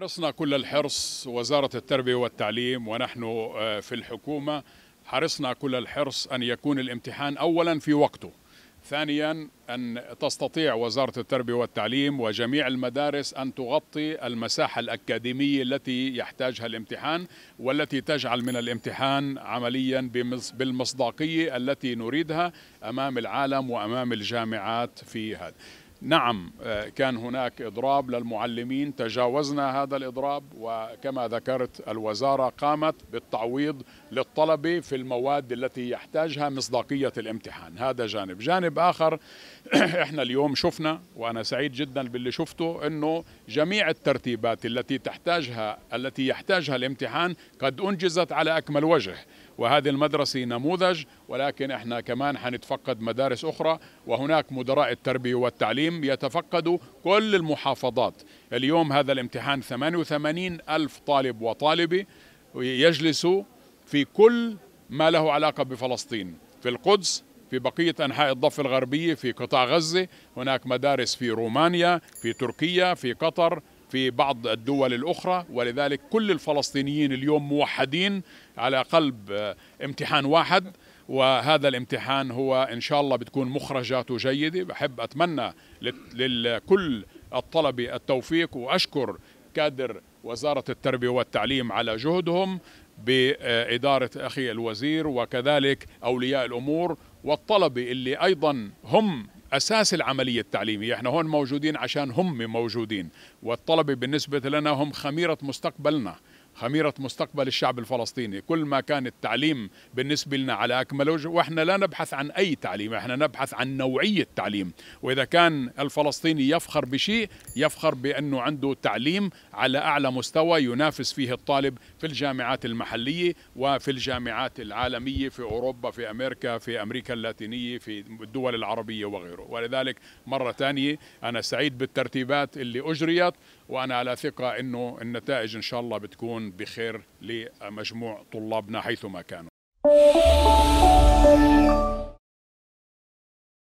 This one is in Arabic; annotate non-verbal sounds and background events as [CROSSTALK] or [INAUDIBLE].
حرصنا كل الحرص وزارة التربية والتعليم ونحن آه، في الحكومة حرصنا كل الحرص أن يكون الامتحان أولا في وقته ثانيا أن تستطيع وزارة التربية والتعليم وجميع المدارس أن تغطي المساحة الأكاديمية التي يحتاجها الامتحان والتي تجعل من الامتحان عمليا بالمصداقية التي نريدها أمام العالم وأمام الجامعات في هذا نعم آه، كان هناك إضراب للمعلمين تجاوزنا هذا الإضراب وكما ذكرت الوزارة قامت بالتعويض للطلبة في المواد التي يحتاجها مصداقية الامتحان هذا جانب جانب آخر [CLEARS THROAT] إحنا اليوم شفنا وأنا سعيد جدا باللي شفته أنه جميع الترتيبات التي تحتاجها التي يحتاجها الامتحان قد أنجزت على أكمل وجه وهذه المدرسة نموذج ولكن احنا كمان حنتفقد مدارس أخرى وهناك مدراء التربية والتعليم يتفقدوا كل المحافظات اليوم هذا الامتحان 88 ألف طالب وطالبة يجلسوا في كل ما له علاقة بفلسطين في القدس في بقية أنحاء الضفة الغربية في قطاع غزة هناك مدارس في رومانيا في تركيا في قطر في بعض الدول الأخرى ولذلك كل الفلسطينيين اليوم موحدين على قلب آه، امتحان واحد وهذا الامتحان هو إن شاء الله بتكون مخرجاته جيدة بحب أتمنى لكل الطلبة التوفيق وأشكر كادر وزارة التربية والتعليم على جهدهم بإدارة أخي الوزير وكذلك أولياء الأمور والطلبة اللي أيضا هم اساس العمليه التعليميه، احنا هون موجودين عشان هم موجودين والطلبه بالنسبه لنا هم خميره مستقبلنا. خميرة مستقبل الشعب الفلسطيني كل ما كان التعليم بالنسبة لنا على أكمل وجه وإحنا لا نبحث عن أي تعليم إحنا نبحث عن نوعية تعليم وإذا كان الفلسطيني يفخر بشيء يفخر بأنه عنده تعليم على أعلى مستوى ينافس فيه الطالب في الجامعات المحلية وفي الجامعات العالمية في أوروبا في أمريكا في أمريكا اللاتينية في الدول العربية وغيره ولذلك مرة ثانية أنا سعيد بالترتيبات اللي أجريت وانا على ثقه انه النتائج ان شاء الله بتكون بخير لمجموع طلابنا حيثما كانوا